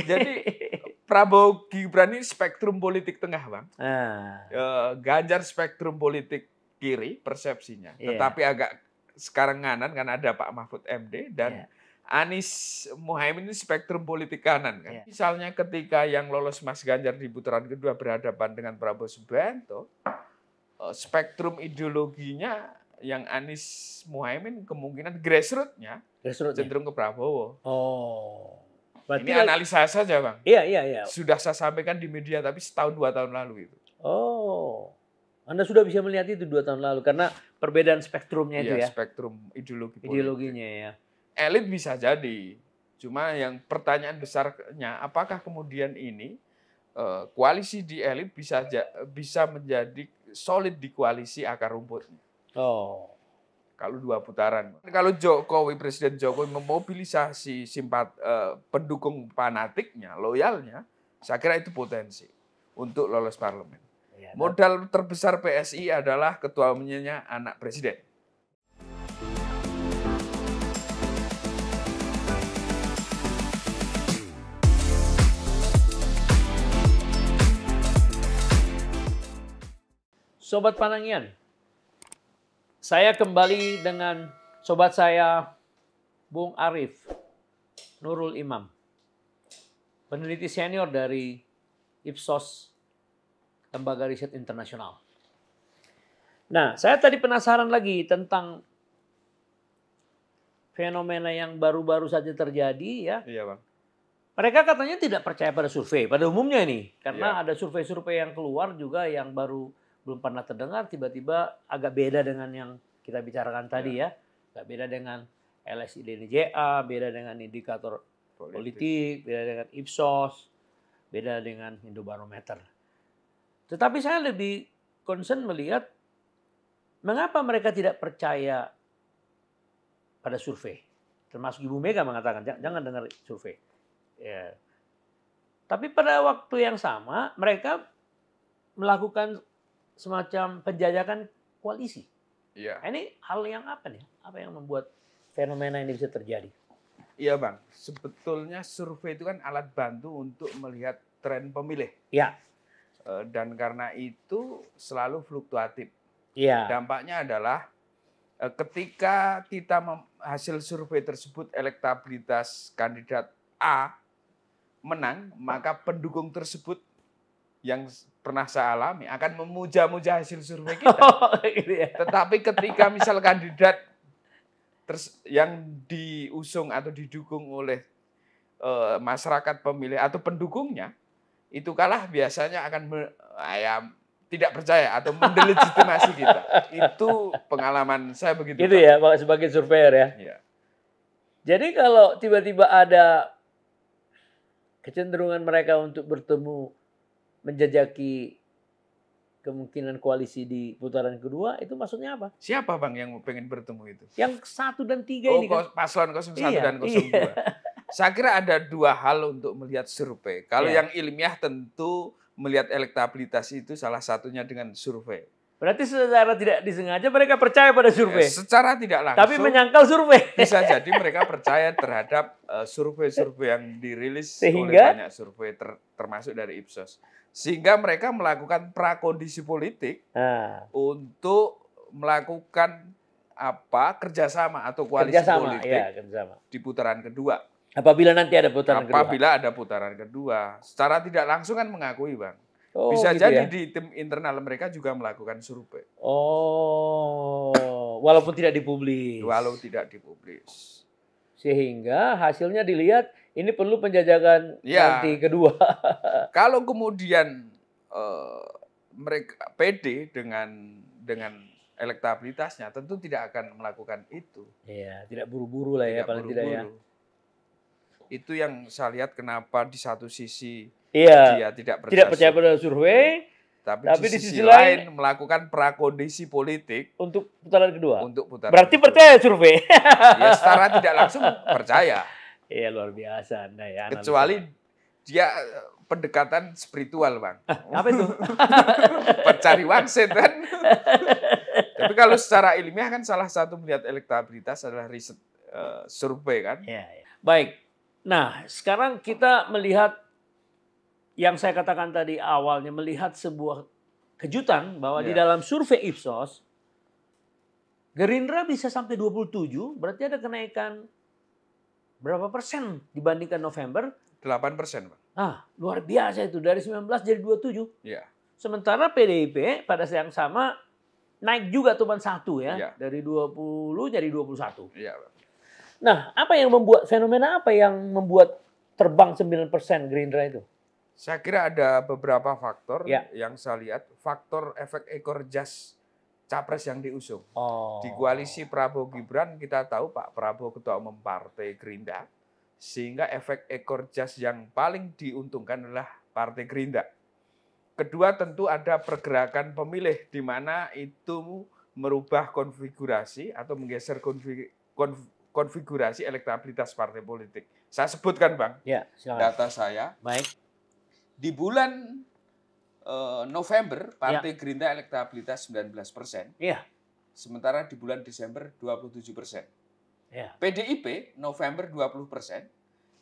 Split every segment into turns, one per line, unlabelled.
Jadi Prabowo Gibran ini spektrum politik tengah, Bang. Ah. Eh, Ganjar spektrum politik kiri persepsinya. Yeah. Tetapi agak sekarang kanan karena ada Pak Mahfud MD dan yeah. Anies Muhaimin ini spektrum politik kanan kan. Yeah. Misalnya ketika yang lolos Mas Ganjar di putaran kedua berhadapan dengan Prabowo Subianto, eh, spektrum ideologinya yang Anies Muhaimin kemungkinan grassrootsnya grassroot cenderung ke Prabowo. Oh. Berarti ini analisa saja bang. Iya iya iya. Sudah saya sampaikan di media tapi setahun dua tahun lalu
itu. Oh, Anda sudah bisa melihat itu dua tahun lalu karena perbedaan spektrumnya iya, itu ya.
Spektrum ideologi.
Ideologinya ya. Elit bisa jadi. Cuma yang pertanyaan
besarnya, apakah kemudian ini eh, koalisi di elit bisa bisa menjadi solid di koalisi akar rumputnya? Oh kalau dua putaran. Kalau Jokowi Presiden Jokowi memobilisasi simpat uh, pendukung fanatiknya, loyalnya, saya kira itu potensi untuk lolos parlemen. Ya, Modal terbesar PSI adalah ketua umumnya anak presiden.
Sobat Panangian, saya kembali dengan sobat saya Bung Arif Nurul Imam. Peneliti senior dari Ipsos Lembaga Riset Internasional. Nah, saya tadi penasaran lagi tentang fenomena yang baru-baru saja terjadi ya. Iya, Bang. Mereka katanya tidak percaya pada survei pada umumnya ini karena iya. ada survei-survei yang keluar juga yang baru belum pernah terdengar tiba-tiba agak beda dengan yang kita bicarakan tadi iya. ya. Agak beda dengan LSI LSIDNJA, beda dengan indikator politik. politik, beda dengan Ipsos, beda dengan Indobarometer. Tetapi saya lebih concern melihat mengapa mereka tidak percaya pada survei. Termasuk Ibu Mega mengatakan jangan, jangan dengar survei. Ya. Tapi pada waktu yang sama mereka melakukan semacam penjajakan koalisi. Iya. Nah, ini hal yang apa nih? Apa yang membuat fenomena ini bisa terjadi? Iya bang, sebetulnya survei itu kan
alat bantu untuk melihat tren pemilih. Iya. Eh, dan karena itu selalu fluktuatif. Iya. Dampaknya adalah eh, ketika kita hasil survei tersebut elektabilitas kandidat A menang, maka pendukung tersebut yang pernah saya alami akan memuja-muja hasil survei kita. Oh, gitu ya. Tetapi ketika misal kandidat terus yang diusung atau didukung oleh e, masyarakat pemilih atau pendukungnya itu kalah biasanya akan me, ah, ya, tidak percaya atau mendelegitimasi kita. Itu pengalaman saya begitu. Itu ya
sebagai surveyor ya. ya. Jadi kalau tiba-tiba ada kecenderungan mereka untuk bertemu menjajaki kemungkinan koalisi di putaran kedua itu maksudnya apa? Siapa bang yang pengen bertemu itu? Yang satu dan tiga oh, ini kan?
paslon 01 iya, dan 02. Iya.
Saya kira ada dua hal
untuk melihat survei. Kalau iya. yang ilmiah tentu melihat elektabilitas itu salah satunya dengan survei.
Berarti secara tidak disengaja mereka percaya pada iya, survei. Ya, secara tidak langsung. Tapi menyangkal
survei. Bisa jadi mereka percaya terhadap eh, survei-survei uh, yang dirilis Sehingga, oleh banyak survei ter termasuk dari Ipsos sehingga mereka melakukan prakondisi politik nah. untuk melakukan apa kerjasama atau koalisi kerjasama, politik ya, kerjasama. di putaran kedua.
Apabila nanti ada putaran Apabila kedua. Apabila
ada putaran kedua, secara tidak langsung kan mengakui bang.
Oh, Bisa gitu jadi ya? di
tim internal mereka juga melakukan survei.
Oh, walaupun tidak dipublis. Walaupun
tidak dipublis.
Sehingga hasilnya dilihat ini perlu penjajakan ya. nanti kedua. Kalau kemudian uh, eh, mereka
PD dengan dengan elektabilitasnya tentu tidak akan melakukan itu.
Iya, tidak buru-buru lah ya tidak paling buru -buru. tidak ya.
Itu yang saya lihat kenapa di satu sisi iya, dia tidak percaya, tidak percaya
pada survei, tapi, tapi di, sisi di sisi lain,
lain melakukan prakondisi politik untuk putaran kedua. Untuk putaran Berarti kedua. percaya
survei. ya secara tidak langsung percaya.
Iya luar biasa Anda ya. Kecuali dia eh, pendekatan spiritual, Bang. Ah, apa itu? Pencari wangsit kan.
Tapi kalau secara
ilmiah kan salah satu melihat elektabilitas
adalah riset uh, survei kan. Ya, ya. Baik. Nah, sekarang kita melihat yang saya katakan tadi awalnya melihat sebuah kejutan bahwa ya. di iya. dalam survei Ipsos Gerindra bisa sampai 27, berarti ada kenaikan berapa persen dibandingkan November? 8 persen, Pak. Ah, luar biasa itu. Dari 19 jadi 27. Iya. Sementara PDIP pada saat yang sama naik juga cuma satu ya. ya. Dari 20 jadi 21. Iya, bang. Nah, apa yang membuat, fenomena apa yang membuat terbang 9 persen Gerindra itu?
Saya kira ada beberapa faktor ya. yang saya lihat. Faktor efek ekor jas capres yang diusung. Oh. Di koalisi Prabowo Gibran kita tahu Pak Prabowo ketua umum Partai Gerindra sehingga efek ekor jas yang paling diuntungkan adalah Partai Gerindra. Kedua tentu ada pergerakan pemilih di mana itu merubah konfigurasi atau menggeser konfig, konf, konfigurasi elektabilitas partai politik. Saya sebutkan Bang, ya, data saya. Baik. Di bulan Eh, November Partai ya. Gerindra elektabilitas 19 persen. Iya. Sementara di bulan Desember 27 persen. Ya. PDIP November 20 persen,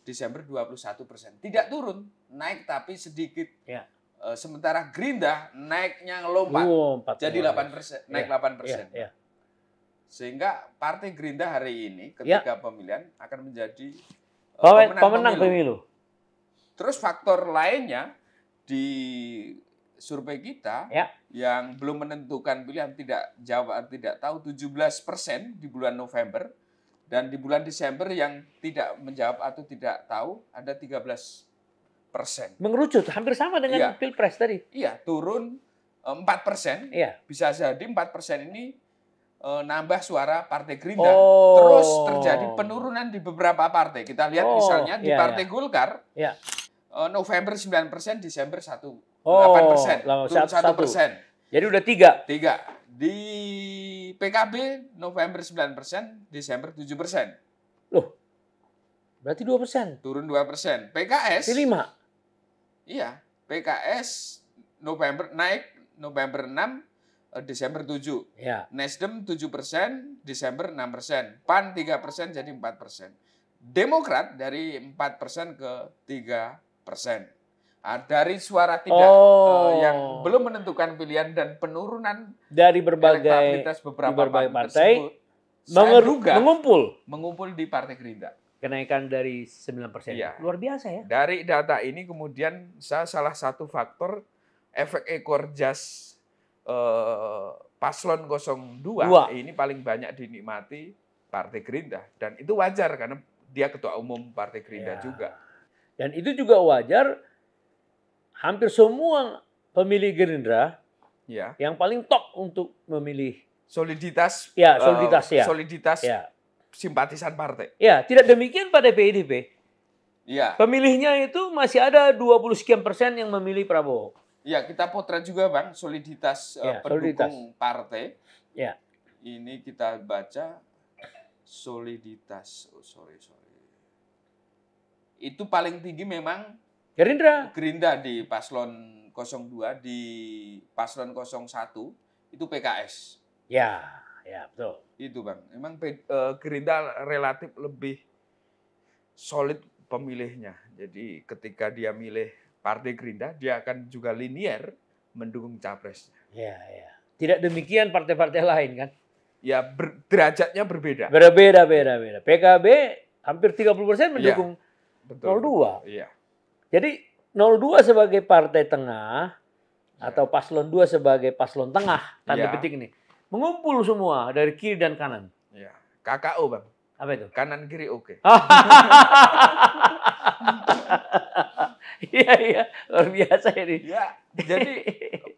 Desember 21 persen. Tidak iya. turun, naik tapi sedikit. Ya. sementara Gerindra naiknya ngelompat Oh, jadi 8 persen, naik ya. 8 persen. Ya. Ya. Sehingga Partai Gerindra hari ini iya. ketika ya. pemilihan akan menjadi eh,
pemenang, pemenang pemilu. pemilu.
Terus faktor lainnya di survei kita ya. yang belum menentukan pilihan tidak jawab tidak tahu 17 persen di bulan November dan di bulan Desember yang tidak menjawab atau tidak tahu ada 13 persen.
Mengerucut hampir sama dengan ya.
pilpres tadi. Iya turun eh, empat persen. Iya. Bisa jadi empat persen ini eh, nambah suara Partai Gerindra. Oh. Terus terjadi penurunan di beberapa partai. Kita lihat oh. misalnya di yeah, Partai yeah. Golkar, yeah. Iya. November 9 persen, Desember 1 Oh, 8 persen. Turun persen.
Jadi udah tiga. Tiga.
Di PKB November 9 persen, Desember 7 persen. Loh, berarti 2 persen. Turun 2 persen. PKS.
Di 5.
Iya. PKS November naik November 6, eh, Desember 7. Ya. Nasdem 7 persen, Desember 6 persen. PAN 3 persen jadi 4 persen. Demokrat dari 4 persen ke 3 persen. Ah, dari suara tidak eh, oh. uh, yang belum menentukan pilihan dan penurunan
dari berbagai beberapa berbagai partai
mengeruga
mengumpul
mengumpul di Partai Gerindra.
Kenaikan dari 9%. Ya. Luar biasa ya. Dari
data ini kemudian saya salah satu faktor efek ekor jas eh, paslon 02 Dua. ini paling banyak dinikmati Partai Gerindra dan itu wajar karena dia ketua umum Partai Gerindra ya. juga. Dan itu
juga wajar hampir semua pemilih Gerindra
ya. yang paling top
untuk memilih
soliditas
ya eh, soliditas uh, ya soliditas ya.
simpatisan partai.
Ya, tidak demikian pada PDIP. Ya. Pemilihnya itu masih ada 20 sekian persen yang memilih Prabowo.
Ya, kita potret juga Bang
soliditas
eh, ya, pendukung soliditas. partai. Ya. Ini kita baca soliditas. Oh, sorry, sorry. Itu paling tinggi memang Gerindra. Ya, Gerindra di paslon 02 di paslon 01 itu PKS. Ya, ya betul. Itu bang, memang eh, Gerindra relatif lebih solid pemilihnya. Jadi ketika dia milih partai Gerindra, dia akan juga linier mendukung capresnya.
Ya, ya. Tidak demikian partai-partai lain kan? Ya ber, derajatnya berbeda. Berbeda, beda, beda. PKB hampir 30 persen iya, mendukung ya, betul, 02. Iya. Jadi 02 sebagai partai tengah iya. atau paslon 2 sebagai paslon tengah tanda ya. petik ini. Mengumpul semua dari kiri dan kanan. Iya. KKO,
Bang. Apa itu? Kanan kiri oke. Okay. Iya iya luar biasa ini. Iya. jadi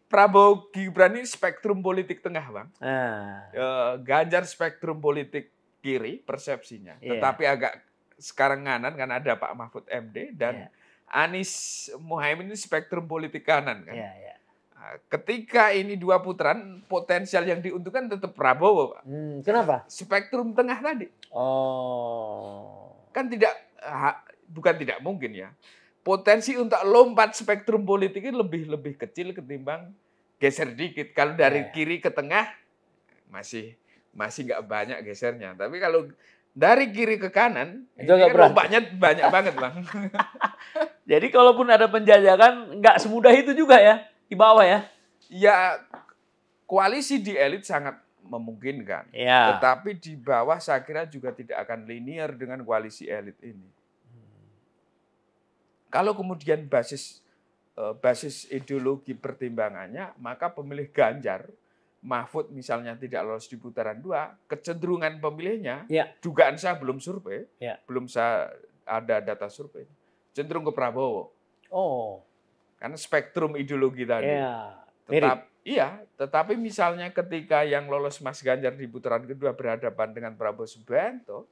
Prabowo Gibran ini spektrum politik tengah bang.
Ah.
E, Ganjar spektrum politik kiri persepsinya, yeah. tetapi agak sekarang kanan karena ada Pak Mahfud MD dan yeah. Anies Muhaimin ini spektrum politik kanan kan. Ya, ya. Ketika ini dua putaran, potensial yang diuntungkan tetap Prabowo, Pak. Hmm, kenapa? Spektrum tengah tadi. Oh. Kan tidak bukan tidak mungkin ya. Potensi untuk lompat spektrum politik ini lebih lebih kecil ketimbang geser dikit. Kalau dari ya. kiri ke tengah masih masih nggak banyak gesernya. Tapi kalau
dari kiri ke kanan itu agak berat. Ombaknya banyak banget bang. Jadi kalaupun ada penjajakan nggak semudah itu juga ya di bawah ya. Ya
koalisi di elit sangat memungkinkan. Ya. Tetapi di bawah saya kira juga tidak akan linear dengan koalisi elit ini. Kalau kemudian basis eh, basis ideologi pertimbangannya maka pemilih Ganjar Mahfud misalnya tidak lolos di putaran dua, kecenderungan pemilihnya, ya. dugaan saya belum survei, ya. belum saya ada data survei, cenderung ke Prabowo. Oh. Karena spektrum ideologi tadi. Ya. Tetap, iya, tetapi misalnya ketika yang lolos Mas Ganjar di putaran kedua berhadapan dengan Prabowo Subianto,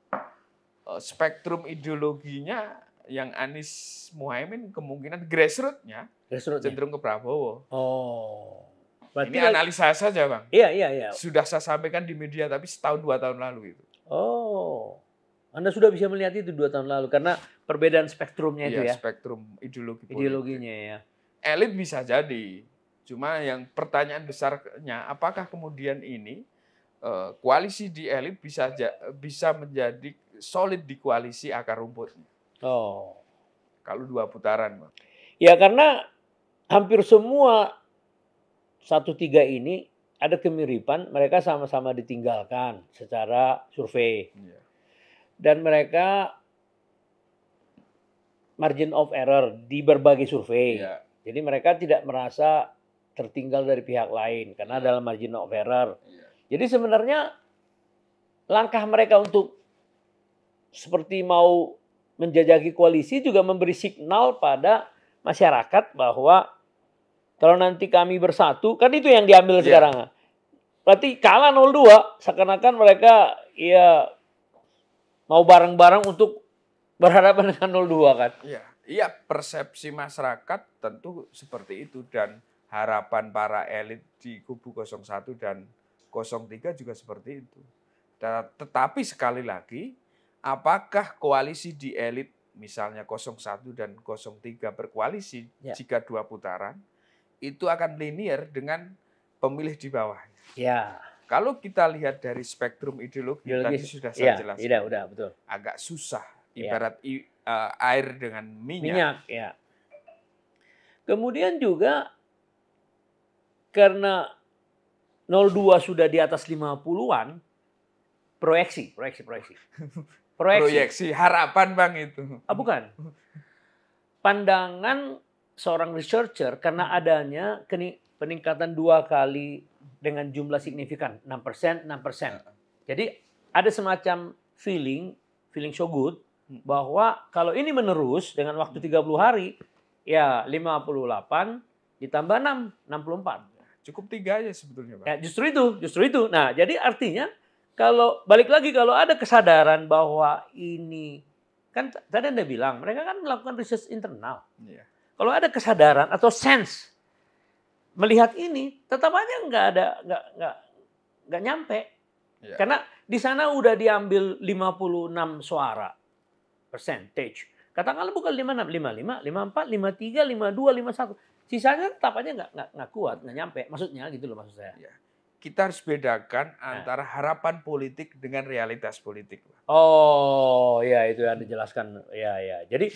eh, spektrum ideologinya yang Anies Muhaimin kemungkinan grassrootsnya grassroot cenderung ke Prabowo. Oh. Berarti ini analisa saja bang. Iya iya iya. Sudah saya sampaikan di media tapi setahun dua tahun lalu itu.
Oh, Anda sudah bisa melihat itu dua tahun lalu karena perbedaan spektrumnya iya, itu ya.
Spektrum ideologi. Ideologinya
politik. ya. Elit bisa jadi, cuma yang pertanyaan
besarnya apakah kemudian ini eh, koalisi di elit bisa bisa menjadi solid di koalisi akar rumputnya. Oh. Kalau dua
putaran, bang. Ya karena hampir semua satu tiga ini ada kemiripan mereka sama-sama ditinggalkan secara survei iya. dan mereka margin of error di berbagai survei yeah. jadi mereka tidak merasa tertinggal dari pihak lain karena yeah. dalam margin of error yeah. jadi sebenarnya langkah mereka untuk seperti mau menjajaki koalisi juga memberi signal pada masyarakat bahwa kalau nanti kami bersatu, kan itu yang diambil yeah. sekarang. Berarti kalah 0-2, seakan-akan mereka ya mau bareng-bareng untuk berhadapan dengan 0-2 kan. Iya. Iya,
persepsi masyarakat tentu seperti itu dan harapan para elit di kubu 01 dan 03 juga seperti itu. tetapi sekali lagi, apakah koalisi di elit misalnya 01 dan 03 berkoalisi yeah. jika dua putaran itu akan linear dengan pemilih di bawah. Ya. Kalau kita lihat dari spektrum ideologi, ideologi tadi sudah saya ya, jelaskan. Iya, udah betul. Agak susah ya. ibarat ya. uh, air dengan minyak. Minyak, ya.
Kemudian juga karena 02 sudah di atas 50-an, proyeksi, proyeksi, proyeksi. Proyeksi, proyeksi harapan Bang itu. Ah, bukan. Pandangan seorang researcher karena hmm. adanya peningkatan dua kali dengan jumlah signifikan 6%, 6%. Jadi ada semacam feeling, feeling so good hmm. bahwa kalau ini menerus dengan waktu 30 hmm. hari ya 58 ditambah 6 64. Cukup tiga aja sebetulnya, Pak. Ya, justru itu, justru itu. Nah, jadi artinya kalau balik lagi kalau ada kesadaran bahwa ini kan tadi Anda bilang mereka kan melakukan research internal. Yeah kalau ada kesadaran atau sense melihat ini, tetap aja nggak ada nggak nggak nggak nyampe. ya. Karena di sana udah diambil 56 suara percentage. Katakanlah bukan 56, 55, 54, 53, 52, 51. Sisanya tetap aja nggak nggak kuat, nggak nyampe. Maksudnya gitu loh
maksud saya. ya. kita harus bedakan nah. antara harapan politik dengan realitas politik.
Oh, ya itu yang dijelaskan. Ya, ya. Jadi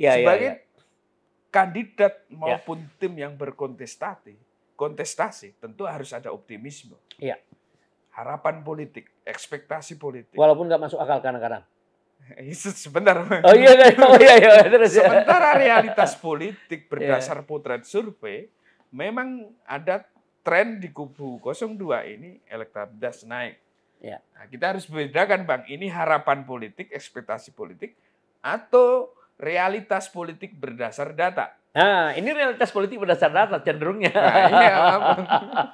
ya, sebagai ya, ya
kandidat ya. maupun ya. tim yang berkontestasi, kontestasi tentu harus ada optimisme.
Iya. Harapan politik, ekspektasi politik. Walaupun nggak masuk akal kadang-kadang. Sebentar. Oh iya, iya, oh, iya, iya. Terus, ya. Sementara realitas politik iya. berdasar yeah.
potret survei, memang ada tren di kubu 02 ini elektabilitas naik. Yeah. Nah, kita harus bedakan Bang, ini harapan politik, ekspektasi politik, atau realitas politik berdasar
data. Nah, ini realitas politik berdasar data cenderungnya. Nah, iya,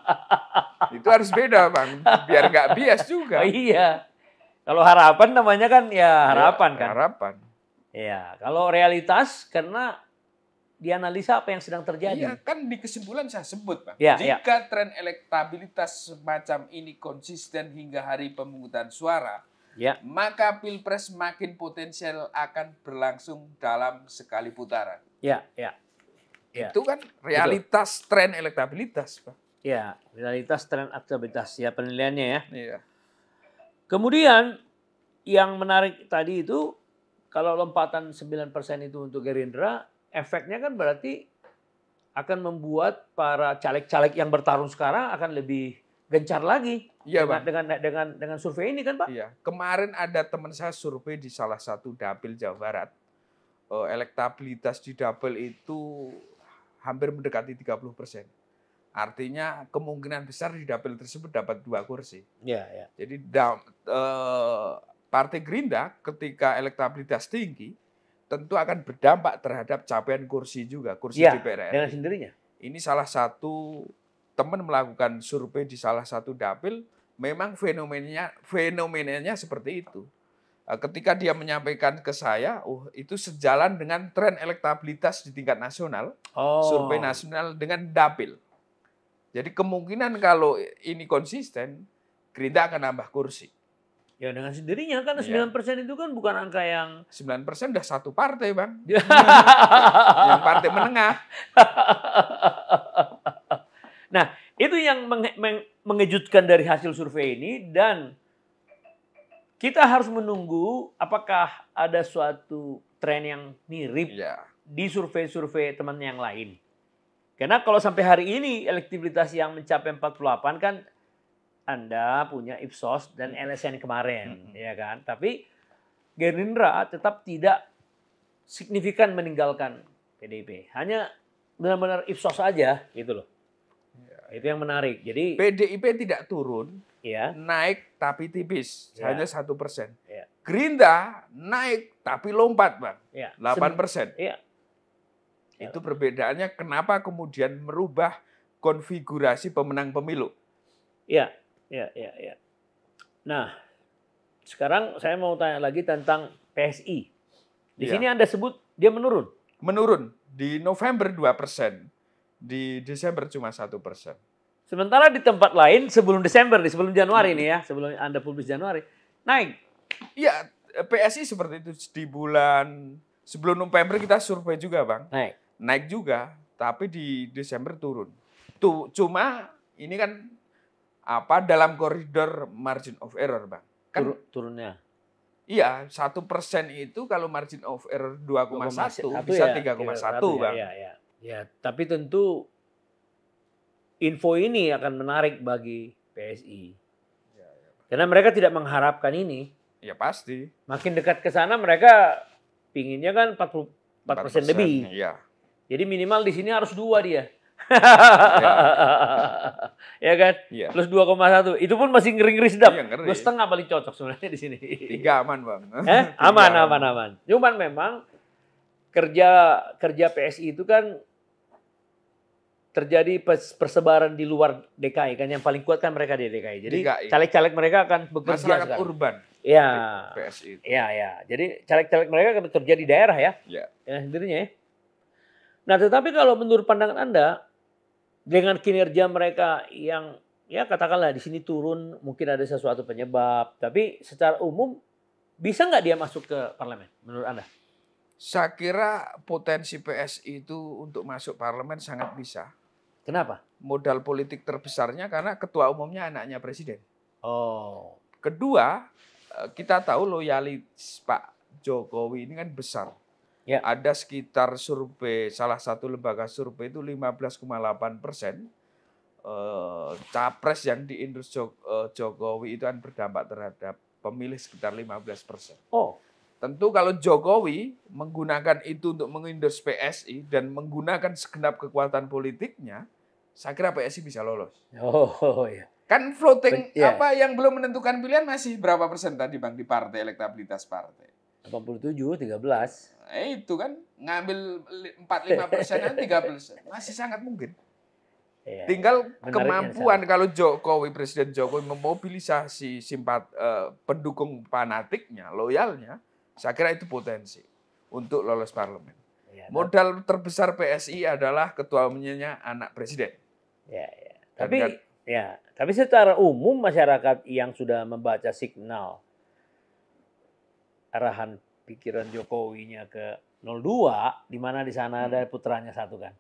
itu harus beda, Bang. Biar nggak bias juga. Oh, iya. Kalau harapan namanya kan ya iya, harapan ya, kan. Harapan. Iya, kalau realitas karena dianalisa apa yang sedang terjadi. Iya,
kan di kesimpulan saya
sebut, bang. Ya, Jika ya. tren
elektabilitas semacam ini konsisten hingga hari pemungutan suara, ya. maka pilpres makin potensial akan berlangsung dalam sekali putaran. Ya, ya. ya. Itu kan realitas Betul. tren elektabilitas, Pak.
Ya, realitas tren elektabilitas ya penilaiannya ya. ya. Kemudian yang menarik tadi itu kalau lompatan 9% itu untuk Gerindra, efeknya kan berarti akan membuat para caleg-caleg yang bertarung sekarang akan lebih gencar lagi ya, dengan, Pak. dengan dengan dengan survei ini kan Pak? Iya. Kemarin ada
teman saya survei di salah satu dapil Jawa Barat. Eh, elektabilitas di dapil itu hampir mendekati 30 persen. Artinya kemungkinan besar di dapil tersebut dapat dua kursi. Ya, ya. Jadi da, uh, Partai Gerindra ketika elektabilitas tinggi tentu akan berdampak terhadap capaian kursi juga kursi ya, DPR RI. Dengan sendirinya. Ini salah satu teman melakukan survei di salah satu dapil, memang fenomenanya fenomenanya seperti itu. Eh, ketika dia menyampaikan ke saya, oh itu sejalan dengan tren elektabilitas di tingkat nasional, oh. survei nasional dengan dapil. Jadi kemungkinan kalau ini konsisten, Gerindra akan nambah kursi. Ya dengan sendirinya kan iya.
sembilan ya. persen itu kan bukan angka yang sembilan persen udah satu partai bang, yang partai menengah. Nah, itu yang mengejutkan dari hasil survei ini dan kita harus menunggu apakah ada suatu tren yang mirip yeah. di survei-survei teman yang lain. Karena kalau sampai hari ini elektibilitas yang mencapai 48 kan Anda punya Ipsos dan hmm. LSN kemarin, mm -hmm. ya kan? Tapi Gerindra tetap tidak signifikan meninggalkan PDIP. Hanya benar-benar Ipsos aja gitu loh itu yang menarik. Jadi PDIP tidak turun, ya. naik tapi tipis, ya. hanya
satu persen. Ya. Gerinda naik tapi lompat, bang, ya. persen. Ya. Itu perbedaannya. Kenapa kemudian merubah konfigurasi pemenang pemilu?
Ya, ya, ya, ya. Nah, sekarang saya mau tanya lagi tentang PSI. Di ya. sini Anda sebut dia menurun. Menurun di November 2 persen, di Desember cuma satu persen. Sementara di tempat lain sebelum Desember, di sebelum Januari ini hmm. ya, sebelum Anda publis Januari, naik.
Iya, eh, PSI seperti itu di bulan sebelum November kita survei juga, Bang. Naik. Naik juga, tapi di Desember turun. Tuh, cuma ini kan apa dalam koridor margin of error, Bang. Kan, Tur turunnya. Iya, satu persen itu kalau margin of error 2,1 bisa ya, 3,1, ya, Bang. Iya, iya.
Ya, tapi tentu info ini akan menarik bagi PSI. Ya, ya. Karena mereka tidak mengharapkan ini. Ya pasti. Makin dekat ke sana mereka pinginnya kan 40 4 persen lebih. Ya. Jadi minimal di sini harus dua dia. ya. ya kan? Ya. Plus 2,1. Itu pun masih ngeri-ngeri sedap. Ya, ngeri. setengah paling cocok sebenarnya di sini. Tiga aman bang. Eh? Aman, Tiga aman, aman, aman. Cuman memang kerja kerja PSI itu kan terjadi persebaran di luar DKI kan yang paling kuat kan mereka di DKI. Jadi caleg-caleg mereka akan bekerja masyarakat sekarang. urban. ya PSI. Iya, ya. Jadi caleg-caleg mereka akan bekerja di daerah ya. Iya. Ya, sendirinya ya. Nah, tetapi kalau menurut pandangan Anda dengan kinerja mereka yang ya katakanlah di sini turun mungkin ada sesuatu penyebab, tapi secara umum bisa nggak dia masuk ke parlemen menurut Anda? Saya kira potensi PSI
itu untuk masuk parlemen sangat bisa Kenapa? Modal politik terbesarnya karena ketua umumnya anaknya presiden. Oh. Kedua, eh, kita tahu loyalis Pak Jokowi ini kan besar. Ya. Ada sekitar survei, salah satu lembaga survei itu 15,8 persen. Eh, capres yang diindus eh, Jokowi itu kan berdampak terhadap pemilih sekitar 15 persen. Oh. Tentu kalau Jokowi menggunakan itu untuk mengindus PSI dan menggunakan segenap kekuatan politiknya, saya kira PSI bisa lolos. Oh iya. Kan floating But, yeah. apa yang belum menentukan pilihan masih berapa persen tadi Bang di partai elektabilitas partai?
87 13.
Eh itu kan ngambil 45 persen kan tiga belas Masih sangat mungkin. Iya, Tinggal iya. kemampuan kalau Jokowi Presiden Jokowi memobilisasi simpat eh, pendukung fanatiknya, loyalnya, saya kira itu potensi untuk lolos parlemen. Ya, Modal terbesar PSI adalah ketua umumnya anak presiden. Ya, ya. tapi kan,
ya, tapi secara umum masyarakat yang sudah membaca signal arahan pikiran Jokowinya ke 02 di mana di sana ada hmm. putranya satu kan.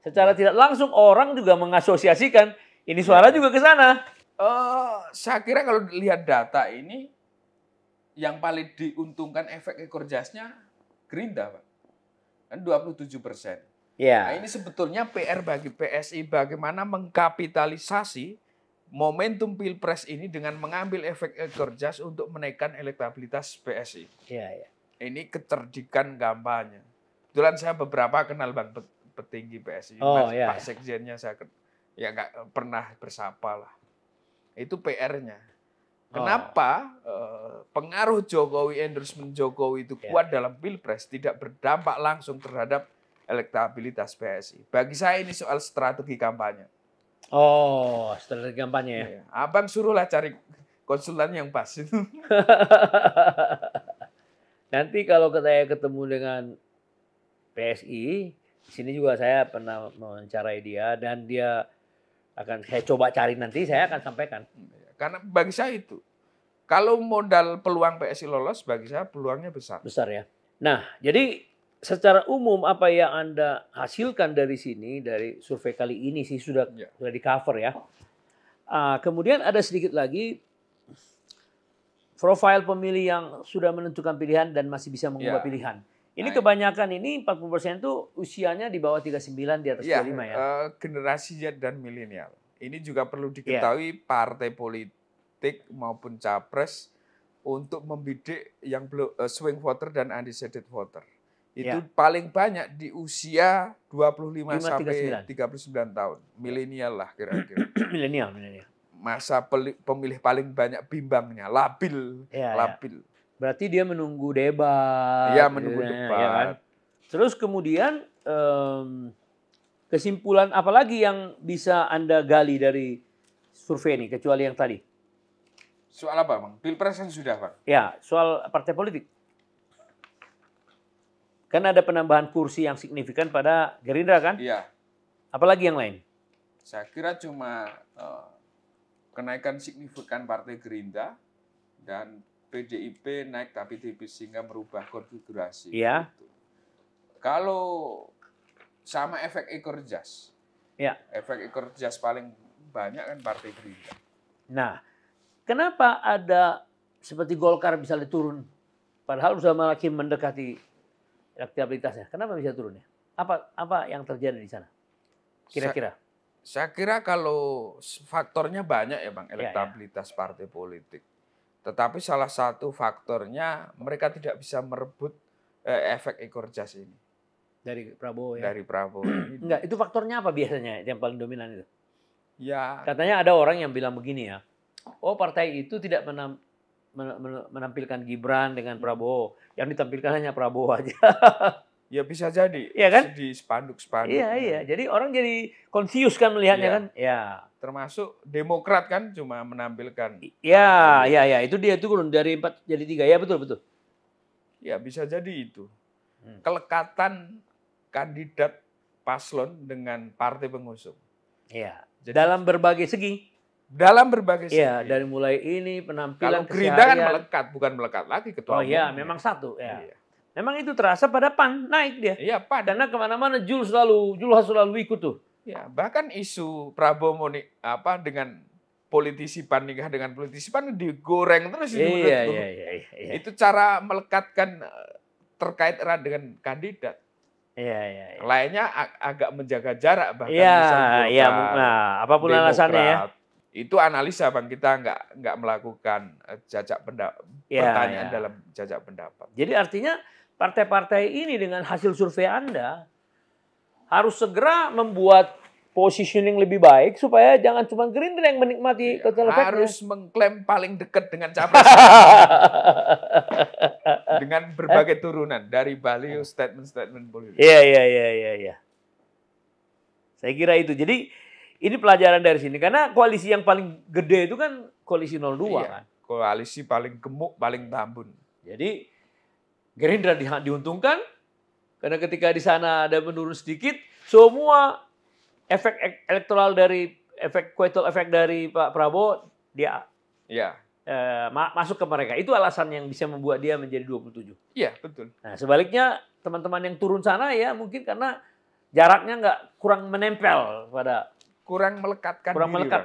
Secara ya. tidak langsung orang juga mengasosiasikan ini suara ya. juga ke sana. Uh, saya kira kalau lihat data ini yang
paling diuntungkan efek ekor jasnya Gerindra, Pak. Kan 27 persen. Yeah. Nah ini sebetulnya PR bagi PSI bagaimana mengkapitalisasi momentum pilpres ini dengan mengambil efek ekor jas untuk menaikkan elektabilitas PSI. Iya, iya. Ini kecerdikan gambarnya Kebetulan saya beberapa kenal bang petinggi PSI, oh, Mas, iya, Pak iya. Sekjennya saya ya nggak pernah bersapa lah. Itu PR-nya. Kenapa oh. pengaruh Jokowi, endorsement Jokowi itu ya. kuat yeah. dalam pilpres tidak berdampak langsung terhadap elektabilitas PSI? Bagi saya ini soal strategi kampanye. Oh, strategi
kampanye ya. Iya, abang suruhlah cari konsultan yang pas itu. Nanti kalau saya ketemu dengan PSI, di sini juga saya pernah mencari dia dan dia akan saya coba cari nanti saya akan sampaikan. Iya. Karena bagi saya itu. Kalau modal peluang PSI lolos, bagi saya peluangnya besar. Besar ya. Nah, jadi secara umum apa yang Anda hasilkan dari sini, dari survei kali ini sih sudah, ya. sudah di cover ya. Uh, kemudian ada sedikit lagi profil pemilih yang sudah menentukan pilihan dan masih bisa mengubah ya. pilihan. Ini nah, kebanyakan ini 40% itu usianya di bawah 39 di atas ya, 25 ya. Uh,
generasi Z dan milenial. Ini juga perlu iya. diketahui yeah. partai politik maupun capres untuk membidik yang eh, swing voter dan undecided voter. Iya. Itu yeah. paling banyak di usia 25 5, sampai 39 tahun. Iya. Milenial lah kira-kira. milenial, milenial. Masa pemilih paling banyak bimbangnya, labil, yeah, labil. Yeah.
Berarti dia menunggu debat. Iya, menunggu debat. Ya kan? Terus kemudian um, Kesimpulan apalagi yang bisa Anda gali dari survei ini kecuali yang tadi?
Soal apa, Bang? Pilpres kan sudah, pak Ya, soal
partai politik. Kan ada penambahan kursi yang signifikan pada Gerindra kan? Iya. Apalagi yang lain?
Saya kira cuma uh, kenaikan signifikan partai Gerindra dan PDIP naik tapi tipis sehingga merubah konfigurasi. Iya. Gitu. Kalau sama efek ekor jas. Ya. Efek ekor jas paling banyak kan Partai
Gerindra. Nah, kenapa ada seperti Golkar bisa turun padahal sudah makin mendekati elektabilitasnya. Kenapa bisa turun ya? Apa apa yang terjadi di sana? Kira-kira. Saya, kira kalau faktornya
banyak ya Bang, elektabilitas ya, ya. partai politik. Tetapi salah satu faktornya
mereka tidak bisa merebut eh, efek ekor jas ini. Dari Prabowo ya. Dari Prabowo. Enggak, itu faktornya apa biasanya yang paling dominan itu? Ya. Katanya ada orang yang bilang begini ya. Oh, partai itu tidak menam, menampilkan Gibran dengan hmm. Prabowo. Yang ditampilkan hanya Prabowo aja. ya bisa jadi. Iya kan? Di spanduk-spanduk. Iya, iya. Jadi orang jadi confused kan melihatnya ya. kan? Ya. Termasuk
Demokrat kan cuma menampilkan.
Iya, iya, iya. Itu dia itu dari empat jadi tiga Ya, betul, betul. Ya, bisa jadi itu.
Hmm. Kelekatan kandidat paslon dengan partai pengusung.
Iya. dalam berbagai segi. Dalam berbagai iya, segi. Iya, dari mulai ini penampilan Kalau Gerindra kan melekat, bukan melekat lagi ketua Oh iya, memang satu. Ya. Iya. Memang itu terasa pada PAN, naik dia. Iya, PAN. Karena kemana-mana Jul selalu, Jul selalu ikut tuh. Iya. bahkan isu Prabowo Moni, apa dengan
politisi pan nikah dengan politisi pan digoreng terus iya, itu iya, iya, iya, iya. Itu cara melekatkan eh, terkait erat dengan kandidat. Iya, iya, iya. Lainnya ag agak menjaga jarak bahkan iya, misalnya iya, nah, apapun Demokrat, alasannya ya. Itu analisa Bang kita nggak nggak melakukan eh, jajak pendapat iya, pertanyaan iya. dalam
jajak pendapat. Jadi artinya partai-partai ini dengan hasil survei Anda harus segera membuat positioning lebih baik supaya jangan cuma Gerindra yang menikmati ya, Harus mengklaim paling dekat dengan capres.
dengan berbagai eh?
turunan dari value
statement-statement politik.
Iya, iya, iya, iya, iya. Saya kira itu. Jadi ini pelajaran dari sini karena koalisi yang paling gede itu kan koalisi 02 iya, kan. Koalisi paling gemuk, paling tambun. Jadi Gerindra di, diuntungkan karena ketika di sana ada menurun sedikit, semua efek elektoral dari efek kuetel efek dari Pak Prabowo dia. Iya. Eh, masuk ke mereka. Itu alasan yang bisa membuat dia menjadi 27. Iya, betul. Nah, sebaliknya teman-teman yang turun sana ya mungkin karena jaraknya nggak kurang menempel pada kurang melekatkan kurang diri, melekat.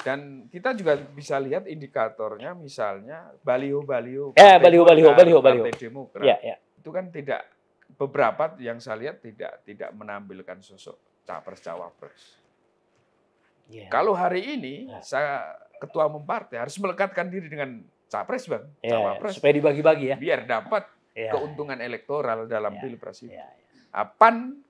Dan kita juga bisa lihat indikatornya misalnya baliho-baliho eh, baliho-baliho kan, baliho baliho Demokrat. Ya, ya. Itu kan tidak beberapa yang saya lihat tidak tidak menampilkan sosok capres cawapres. Yeah. Kalau hari ini yeah. saya ketua umum partai harus melekatkan diri dengan capres bang,
yeah, iya. cawapres. Supaya dibagi-bagi
ya. Biar dapat yeah. keuntungan elektoral dalam yeah. pilpres itu. Iya, yeah, Pan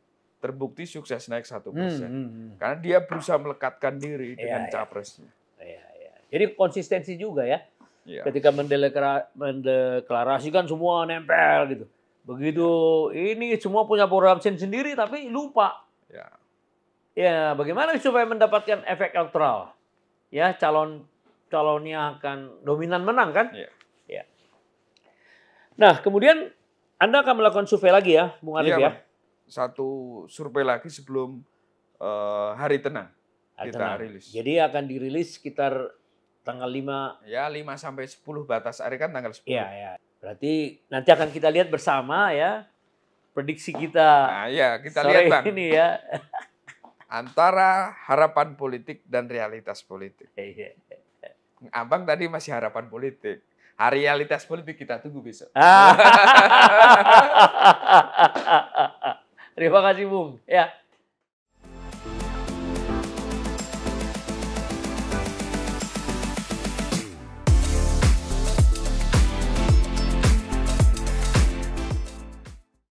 terbukti sukses naik satu hmm, persen hmm, hmm, hmm. karena dia berusaha melekatkan diri yeah, dengan yeah. capresnya. Yeah,
yeah. Jadi konsistensi juga ya. Yeah. Ketika mendeklar mendeklarasikan semua nempel gitu. Begitu iya. ini semua punya program sendiri tapi lupa. Ya. Ya, bagaimana supaya mendapatkan efek elektoral? ya calon calonnya akan dominan menang kan? Ya. ya. Nah kemudian Anda akan melakukan survei lagi ya, Bung Arif iya, ya? ya?
Satu survei lagi sebelum uh, hari tenang hari kita tenang. rilis. Jadi akan dirilis sekitar tanggal 5 ya 5 sampai 10 batas hari kan tanggal 10. Iya, ya.
Berarti nanti akan kita lihat bersama ya prediksi kita.
Nah, ya, kita lihat Bang. ini ya. antara harapan politik dan realitas politik. Iya, iya, iya. Abang tadi masih harapan politik. Hari realitas politik kita tunggu besok. Ah. Terima kasih Bung.
Ya.